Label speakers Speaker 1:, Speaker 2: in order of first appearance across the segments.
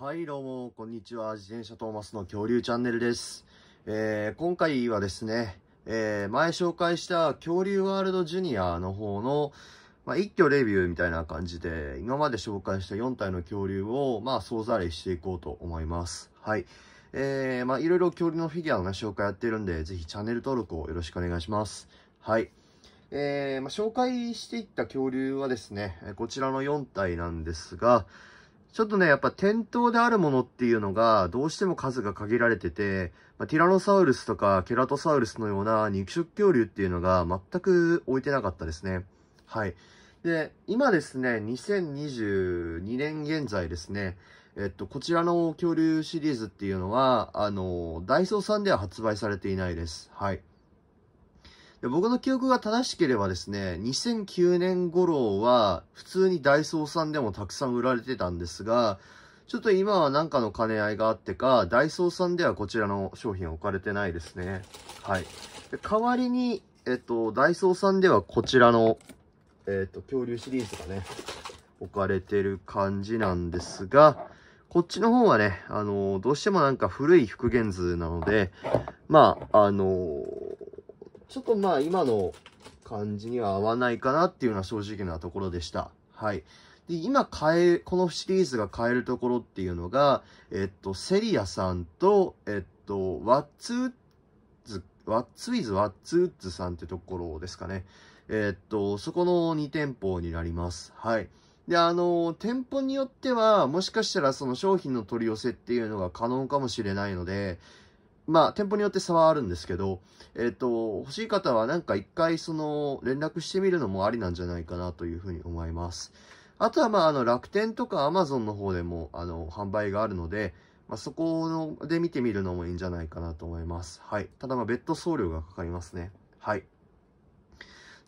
Speaker 1: はい、どうも、こんにちは。自転車トーマスの恐竜チャンネルです。えー、今回はですね、えー、前紹介した恐竜ワールドジュニアの方の、まあ、一挙レビューみたいな感じで、今まで紹介した4体の恐竜を、まあ、総ざらいしていこうと思います。はい。えー、まあ、いろいろ恐竜のフィギュアの、ね、紹介やってるんで、ぜひチャンネル登録をよろしくお願いします。はい。えー、まあ、紹介していった恐竜はですね、こちらの4体なんですが、ちょっとね、やっぱ店頭であるものっていうのが、どうしても数が限られてて、まあ、ティラノサウルスとかケラトサウルスのような肉食恐竜っていうのが全く置いてなかったですね。はい。で、今ですね、2022年現在ですね、えっと、こちらの恐竜シリーズっていうのは、あの、ダイソーさんでは発売されていないです。はい。で僕の記憶が正しければですね、2009年頃は普通にダイソーさんでもたくさん売られてたんですが、ちょっと今は何かの兼ね合いがあってか、ダイソーさんではこちらの商品置かれてないですね。はい。で代わりに、えっと、ダイソーさんではこちらの、えっと、恐竜シリーズがね、置かれてる感じなんですが、こっちの方はね、あのー、どうしてもなんか古い復元図なので、まあ、あのー、ちょっとまあ今の感じには合わないかなっていうのは正直なところでした。はい。で、今変え、このシリーズが変えるところっていうのが、えっと、セリアさんと、えっと、ワッツウッズ、ワッツィズ・ワッツウッズさんってところですかね。えっと、そこの2店舗になります。はい。で、あの、店舗によっては、もしかしたらその商品の取り寄せっていうのが可能かもしれないので、まあ、店舗によって差はあるんですけど、えっ、ー、と、欲しい方はなんか一回その、連絡してみるのもありなんじゃないかなというふうに思います。あとは、まあ、あの、楽天とか Amazon の方でも、あの、販売があるので、まあ、そこので見てみるのもいいんじゃないかなと思います。はい。ただ、まあ、別途送料がかかりますね。はい。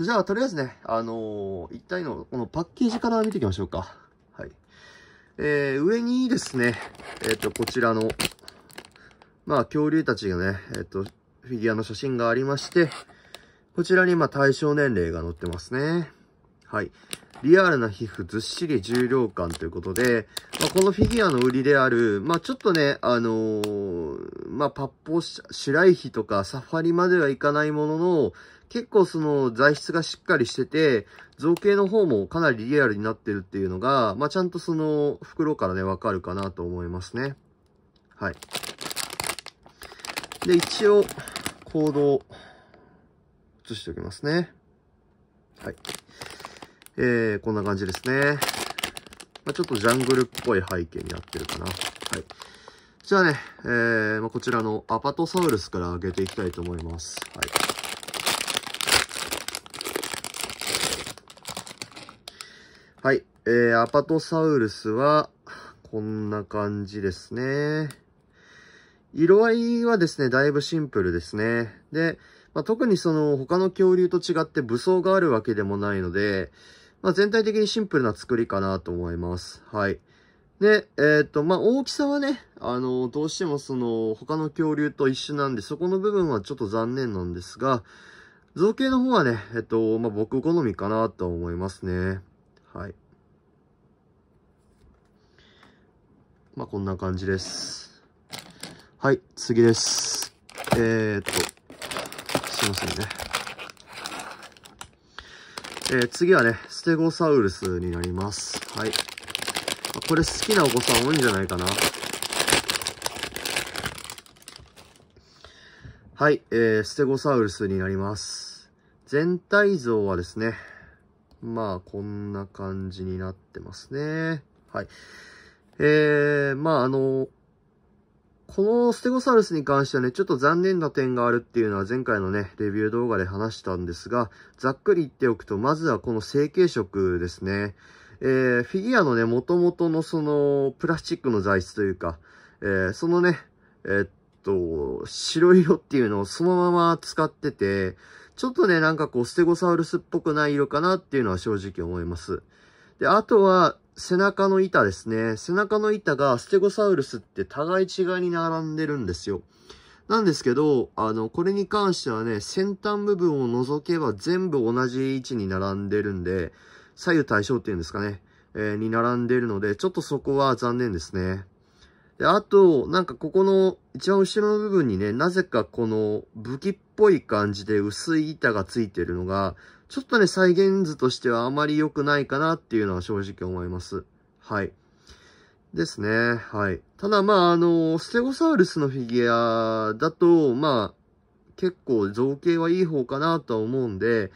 Speaker 1: じゃあ、とりあえずね、あのー、一体の、このパッケージから見ていきましょうか。はい。えー、上にですね、えっ、ー、と、こちらの、まあ、恐竜たちがね、えっと、フィギュアの写真がありまして、こちらに、まあ、対象年齢が載ってますね。はい。リアルな皮膚ずっしり重量感ということで、まあ、このフィギュアの売りである、まあ、ちょっとね、あのー、まあ、パッポ白イヒとかサファリまではいかないものの、結構その材質がしっかりしてて、造形の方もかなりリアルになってるっていうのが、まあ、ちゃんとその袋からね、わかるかなと思いますね。はい。で、一応、行動、移しておきますね。はい。えー、こんな感じですね。まあ、ちょっとジャングルっぽい背景になってるかな。はい。じゃあね、えー、まあ、こちらのアパトサウルスから上げていきたいと思います。はい。はい。えー、アパトサウルスは、こんな感じですね。色合いはですね、だいぶシンプルですね。で、まあ、特にその他の恐竜と違って武装があるわけでもないので、まあ、全体的にシンプルな作りかなと思います。はい。で、えー、っ、と、まあ、大きさはね、あの、どうしてもその他の恐竜と一緒なんで、そこの部分はちょっと残念なんですが、造形の方はね、えっと、まあ、僕好みかなと思いますね。はい。まあ、こんな感じです。はい、次です。えー、っと、すいませんね。えー、次はね、ステゴサウルスになります。はい。これ好きなお子さん多いんじゃないかな。はい、えー、ステゴサウルスになります。全体像はですね、まあ、こんな感じになってますね。はい。えー、まあ、あの、このステゴサウルスに関してはね、ちょっと残念な点があるっていうのは前回のね、レビュー動画で話したんですが、ざっくり言っておくと、まずはこの成形色ですね。えー、フィギュアのね、元々のその、プラスチックの材質というか、えー、そのね、えー、っと、白色っていうのをそのまま使ってて、ちょっとね、なんかこう、ステゴサウルスっぽくない色かなっていうのは正直思います。で、あとは、背中の板ですね。背中の板がステゴサウルスって互い違いに並んでるんですよ。なんですけど、あの、これに関してはね、先端部分を除けば全部同じ位置に並んでるんで、左右対称っていうんですかね、えー、に並んでるので、ちょっとそこは残念ですね。で、あと、なんかここの一番後ろの部分にね、なぜかこの武器っぽい感じで薄い板がついてるのが、ちょっとね、再現図としてはあまり良くないかなっていうのは正直思います。はい。ですね。はい。ただ、まあ、あの、ステゴサウルスのフィギュアだと、まあ、結構造形はいい方かなとは思うんで、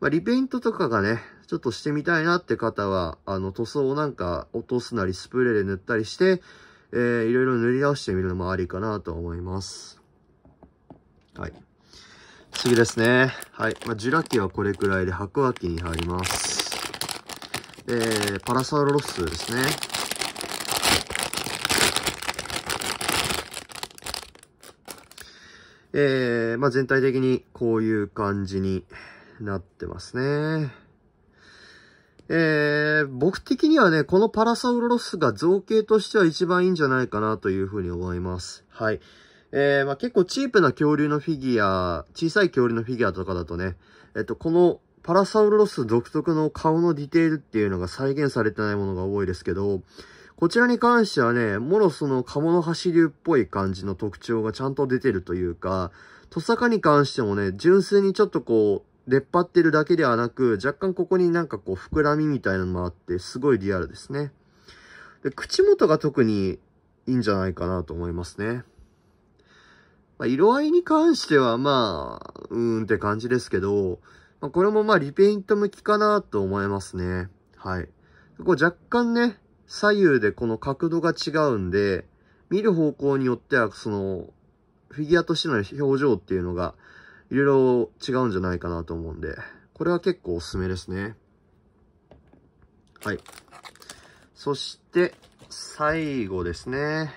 Speaker 1: まあ、リペイントとかがね、ちょっとしてみたいなって方は、あの、塗装をなんか落とすなりスプレーで塗ったりして、えー、いろいろ塗り直してみるのもありかなと思います。はい。次ですね。はい。まあ、ジュラ紀はこれくらいで白亜紀に入ります。えー、パラサウロスですね。えー、まあ、全体的にこういう感じになってますね。えー、僕的にはね、このパラサウロロスが造形としては一番いいんじゃないかなというふうに思います。はい。えー、まあ、結構チープな恐竜のフィギュア、小さい恐竜のフィギュアとかだとね、えっと、このパラサウロス独特の顔のディテールっていうのが再現されてないものが多いですけど、こちらに関してはね、もろその鴨の走りっぽい感じの特徴がちゃんと出てるというか、トサカに関してもね、純粋にちょっとこう、出っ張ってるだけではなく、若干ここになんかこう、膨らみみたいなのもあって、すごいリアルですね。で、口元が特にいいんじゃないかなと思いますね。まあ、色合いに関してはまあ、うーんって感じですけど、まあ、これもまあリペイント向きかなと思いますね。はい。こ若干ね、左右でこの角度が違うんで、見る方向によっては、その、フィギュアとしての表情っていうのが、いろいろ違うんじゃないかなと思うんで、これは結構おすすめですね。はい。そして、最後ですね。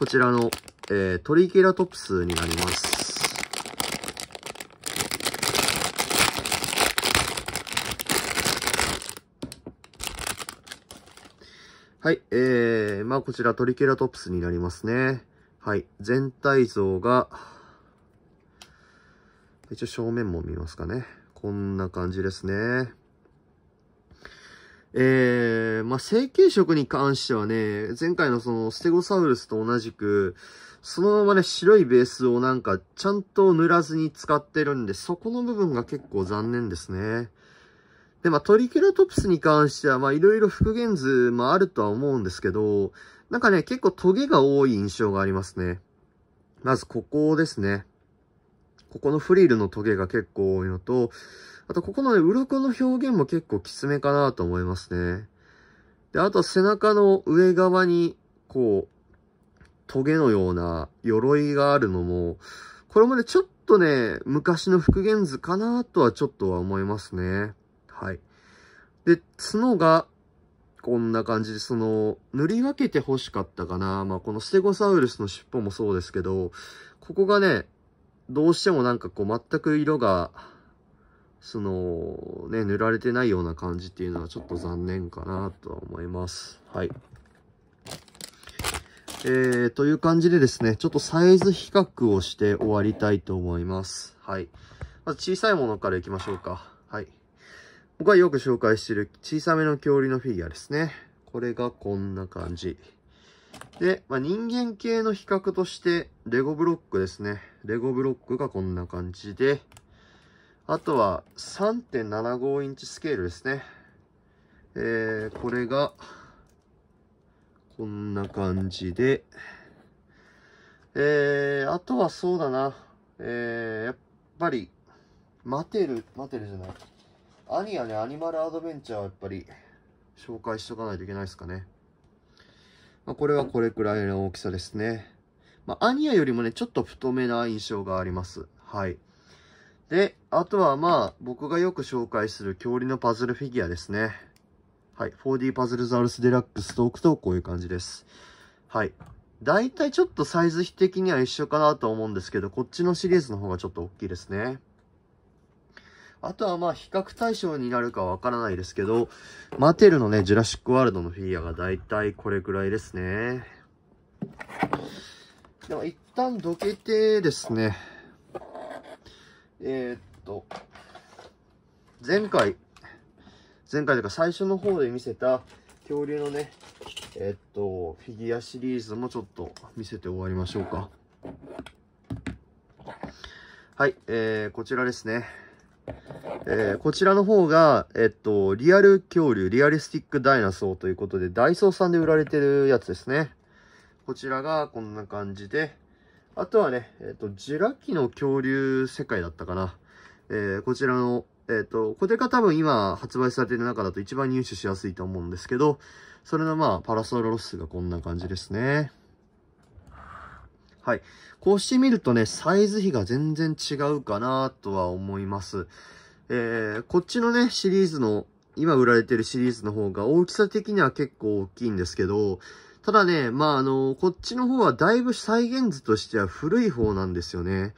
Speaker 1: こちらの、えー、トリケラトプスになります。はい、えー、まあこちらトリケラトプスになりますね。はい、全体像が、一応正面も見ますかね。こんな感じですね。えー、まあ、成形色に関してはね、前回のそのステゴサウルスと同じく、そのままね、白いベースをなんかちゃんと塗らずに使ってるんで、そこの部分が結構残念ですね。で、まあ、トリケラトプスに関しては、ま、いろいろ復元図もあるとは思うんですけど、なんかね、結構トゲが多い印象がありますね。まずここですね。ここのフリルのトゲが結構多いのと、あと、ここのね、鱗の表現も結構きつめかなと思いますね。で、あと背中の上側に、こう、トゲのような鎧があるのも、これもね、ちょっとね、昔の復元図かなとはちょっとは思いますね。はい。で、角が、こんな感じで、その、塗り分けて欲しかったかな。まあ、このステゴサウルスの尻尾もそうですけど、ここがね、どうしてもなんかこう、全く色がその、ね、塗られてないような感じっていうのはちょっと残念かなとは思います。はい。えー、という感じでですね、ちょっとサイズ比較をして終わりたいと思います。はい。まず小さいものからいきましょうか。はい。僕はよく紹介している小さめの恐竜のフィギュアですね。これがこんな感じ。で、まあ、人間系の比較として、レゴブロックですね。レゴブロックがこんな感じで、あとは3.75インチスケールですね。えー、これが、こんな感じで、えー、あとはそうだな、えー、やっぱり、マテル、マテルじゃない。アニアね、アニマルアドベンチャーはやっぱり、紹介しとかないといけないですかね。まあ、これはこれくらいの大きさですね。まあ、アニアよりもね、ちょっと太めな印象があります。はい。で、あとはまあ、僕がよく紹介する恐竜のパズルフィギュアですね。はい。4D パズルザウルスデラックスと置くとこういう感じです。はい。だいたいちょっとサイズ比的には一緒かなと思うんですけど、こっちのシリーズの方がちょっと大きいですね。あとはまあ比較対象になるかわからないですけど、マテルのね、ジュラシックワールドのフィギュアがだいたいこれくらいですね。でも一旦どけてですね、えー、っと、前回、前回というか最初の方で見せた恐竜のね、えー、っと、フィギュアシリーズもちょっと見せて終わりましょうか。はい、えー、こちらですね。えー、こちらの方が、えっと、リアル恐竜、リアリスティックダイナソーということで、ダイソーさんで売られてるやつですね。こちらがこんな感じで、あとはね、えっ、ー、と、ジュラ紀の恐竜世界だったかな。えー、こちらの、えっ、ー、と、これが多分今発売されてる中だと一番入手しやすいと思うんですけど、それのまあ、パラソルロスがこんな感じですね。はい。こうしてみるとね、サイズ比が全然違うかなとは思います。えー、こっちのね、シリーズの、今売られてるシリーズの方が大きさ的には結構大きいんですけど、ただね、まあ、あの、こっちの方はだいぶ再現図としては古い方なんですよね。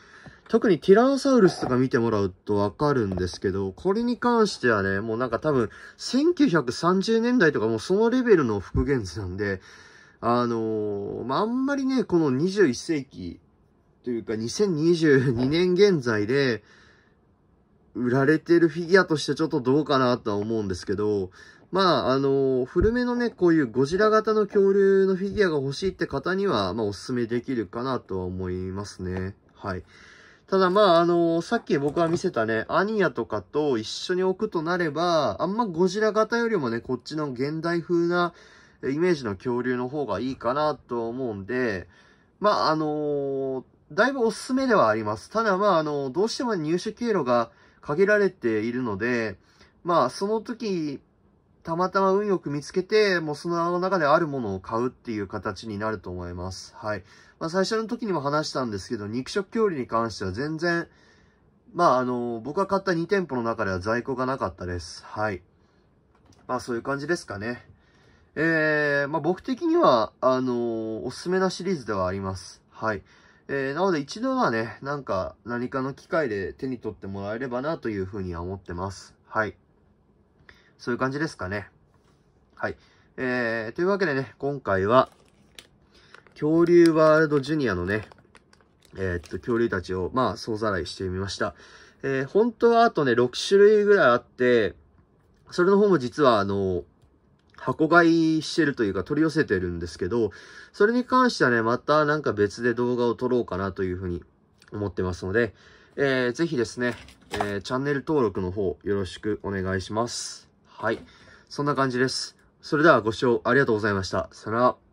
Speaker 1: 特にティラノサウルスとか見てもらうとわかるんですけど、これに関してはね、もうなんか多分、1930年代とかもうそのレベルの復元図なんで、あのまあ、あんまりね、この21世紀というか2022年現在で、売られてるフィギュアとしてちょっとどうかなとは思うんですけど、まあ、あの、古めのね、こういうゴジラ型の恐竜のフィギュアが欲しいって方には、まあ、おすすめできるかなとは思いますね。はい。ただまあ、あのさっき僕が見せたね、アニアとかと一緒に置くとなれば、あんまゴジラ型よりもね、こっちの現代風なイメージの恐竜の方がいいかなと思うんで、まあ、あのだいぶおすすめではあります。ただまあ、あのどうしても入手経路が、限られているので、まあ、その時、たまたま運よく見つけて、もうその中であるものを買うっていう形になると思います。はい。まあ、最初の時にも話したんですけど、肉食恐竜に関しては全然、まあ、あの、僕が買った2店舗の中では在庫がなかったです。はい。まあ、そういう感じですかね。えー、まあ、僕的には、あのおすすめなシリーズではあります。はい。えー、なので一度はね、なんか何かの機会で手に取ってもらえればなというふうには思ってます。はい。そういう感じですかね。はい。えー、というわけでね、今回は、恐竜ワールドジュニアのね、えー、っと、恐竜たちを、まあ、総ざらいしてみました。えー、本当はあとね、6種類ぐらいあって、それの方も実は、あの、箱買いしてるというか取り寄せてるんですけど、それに関してはね、またなんか別で動画を撮ろうかなというふうに思ってますので、えー、ぜひですね、えー、チャンネル登録の方よろしくお願いします。はい。そんな感じです。それではご視聴ありがとうございました。さよなら。